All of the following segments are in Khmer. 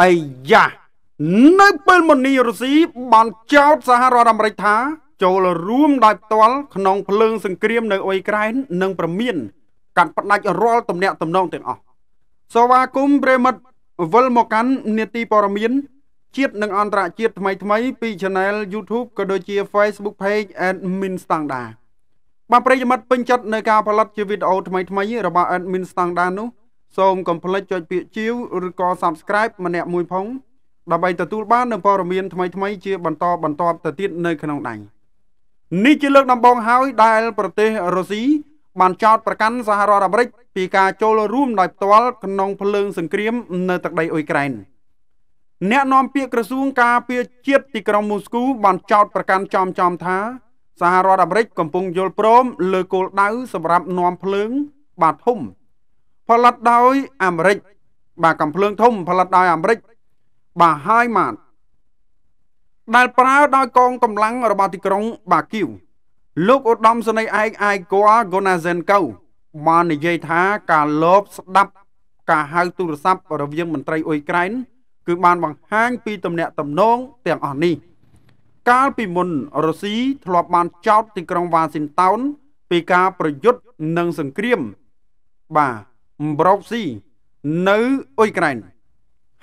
អាយ៉ានៅពេលមុននេះរុស្ស៊ីបានចោទសហរដ្ឋអាមេរិកថា ចូលរួមដោយផ្ទាល់ក្នុងភ្លើង សង្គ្រាមនៅអ៊ុយក្រែននិងប្រមាន កាត់ផ្ដាច់រាល់ទំនាក់ទំនងទាំងអស់សូវ៉ាគុំព្រេមិតវិលមកកាន់នេតិព័រមានជាតិនិងអន្តរជាតិថ្មីថ្មី ពី Channel YouTube ក៏ដូចជា Facebook Page Admin Standard បាទប្រិយមិត្តពេញចិត្តនៅការផលិតជាវីដេអូថ្មីថ្មីរបស់ Admin Standard នោះសូមកុំភ្លេចចុចពាក្យជាវឬក៏ Subscribe ម្នាក់មួយផងដើម្បីទទួលបាននូវព័ត៌មានថ្មីៗជាបន្តបន្ទាប់ទៅទៀតនៅក្នុងដៃនេះជាលើកដំបូងហើយដែល ប្រទេសរុស្ស៊ីបានចោទប្រកាន់សហរដ្ឋអាមេរិកពីការចូលរួមដោយផ្ទាល់ ក្នុងភ្លើងសង្គ្រាម នៅទឹកដីអ៊ុយក្រែនអ្នកនាំពាក្យក្រសួងការពារជាតិទីក្រុងមូស្គូបានចោទប្រកាន់ចំចំថា សហរដ្ឋអាមេរិកកំពុងយល់ព្រម លើគោលដៅសម្រាប់នាំភ្លើង បាទហុំផលិតដោយអាមេរិក បាទកំភ្លើងធំ ផលិតដោយអាមេរិក បាទហើយបាទដែលប្រើដោយកងកម្លាំងរបស់ទីក្រុង បាគីវលោកឧត្តមសេនីយ៍ឯកអាយកួហ្គូណាសេនកូបាននិយាយថាការលបស្ដាប់ការហៅទូរស័ព្ទរវាងមន្ត្រីអ៊ុយក្រែនគឺបានបង្ហាញពីទំនាក់ទំនងទាំងអស់នេះ កាលពីមុនរុស្ស៊ីធ្លាប់បានចោទទីក្រុងវ៉ាស៊ីនតោនពីការប្រយុទ្ធនឹងសង្គ្រាមបាទប្រូស៊ីនៅអ៊ុយក្រែន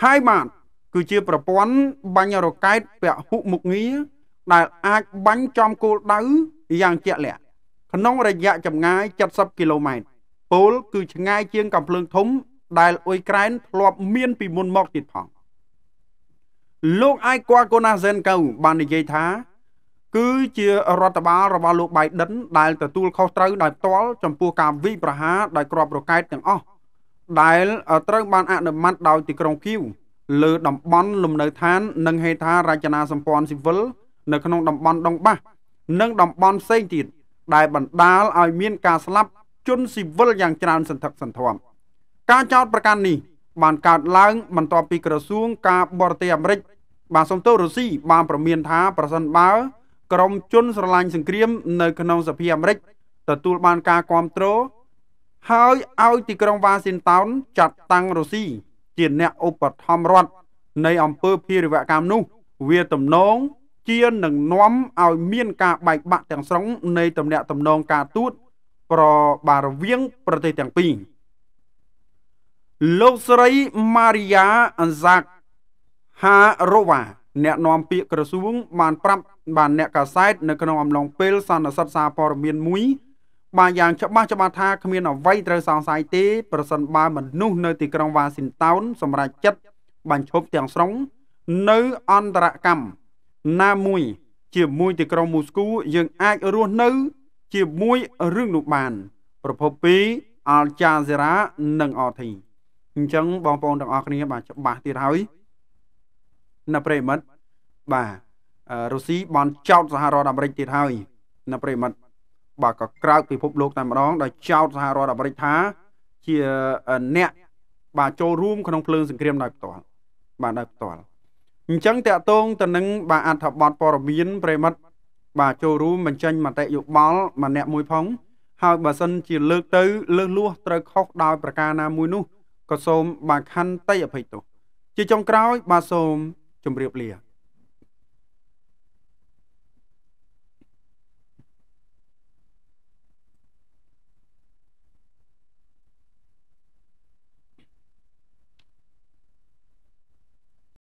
ហើយបាទគឺជា ប្រព័ន្ធបាញ់រ៉ុកែតពហុមុខងារដែល អាចបាញ់ចំគោលដៅយ៉ាងជាក់លាក់ក្នុងរយៈចម្ងាយ70គីឡូម៉ែត្រពលគឺឆ្ងាយជាង កំភ្លើងធំ ដែលអ៊ុយក្រែនធ្លាប់មានពីមុនមកទៀតផងលោកអាយកួរកូណាសិនកៅបាននិយាយថាគឺជារដ្ឋបាលរបស់លោកបៃដិនដែលទទួលខុសត្រូវដោយផ្ទាល់ចំពោះការវិប្រហារដោយគ្រាប់រ៉ុកែតទាំងអស់ដែល ត្រូវបានអនុម័តដោយទីក្រុងគៀវលើតំបន់ លំនៅឋាន និងហេដ្ឋារចនាសម្ព័ន្ធស៊ីវិលនៅក្នុងតំបន់ដងបាសនិងតំបន់ផ្សេងទៀតដែលបណ្ដាលឲ្យមាន ការស្លាប់ជនស៊ីវិលយ៉ាងច្រើនសន្ធឹកសន្ធាប់ការចោទប្រកាន់នេះបានកើតឡើង បន្ទាប់ពីក្រសួងការបរទេសអាមេរិក បានសំទោសរុស្ស៊ីបានប្រមានថាប្រសិនបើក្រមជនស្រឡាញ់សង្គ្រាម នៅក្នុងសភាអាមេរិកទទួលបានការគ្រប់គ្រងហើយឲ្យទីក្រុងវ៉ាស៊ីនតោនចាត់តាំងរុស្ស៊ីជាអ្នកឧបត្ថម្ភរដ្ឋនៃអង្គើភារវកម្មនោះវាទំនងជានឹងនាំឲ្យមាន ការបែកបាក់ទាំងស្រុង នៃតំណាក់តំណងការទូត ប្របារវៀងប្រទេសទាំងពីរលោកស្រីម៉ារីយ៉ាអានសាក់ហារ៉ូវ៉ាអ្នកនាំពាក្យក្រសួងបានប្រាប់បានអ្នកកាសែតនៅក្នុងអំឡុងពេលសន្និសីទសារព័ត៌មានមួយបានយ៉ាងច្បាស់ច្បាស់ថាគ្មានអ្វីត្រូវសង្ស័យទេប្រសិនបើមនុស្សនៅទីក្រុងវ៉ាស៊ីនតោនសម្រេចចិត្តបញ្ឈប់ទាំងស្រុង នៅអន្តរកម្មណាមួយជាមួយទីក្រុងមូស្គូយើងអាចរស់នៅជាមួយរឿងនោះបាន ប្រភព2អាល់ចាសេរ៉ានិងអធីអញ្ចឹងបងប្អូនទាំងអស់គ្នាបាទច្បាស់ទៀតហើយណាប្រិមិត្តបាទរុស្ស៊ីបានចោទសហរដ្ឋអាមេរិកទៀតហើយនៅប្រិមត្តបាទក៏ក្រោកពិភពលោក តែម្ដងដោយចោទសហរដ្ឋអាមេរិកថាជាអ្នកបាទចូលរួម ក្នុងភ្លើងសង្គ្រាមដោយផ្ទាល់បាទដោយផ្ទាល់អញ្ចឹងតកតងទៅនឹងបាទអត្ថបទព័ត៌មានប្រិមត្តបាទចូលរួមបញ្ចេញមតិយោបល់ម្នាក់មួយផង ហើយបើសិនជាលើកទៅលើសលួសត្រូវខុសដោយប្រការណាមួយនោះក៏សូម បាទខន្តីអភ័យទោសជាចុងក្រោយ បាទសូមជម្រាបលា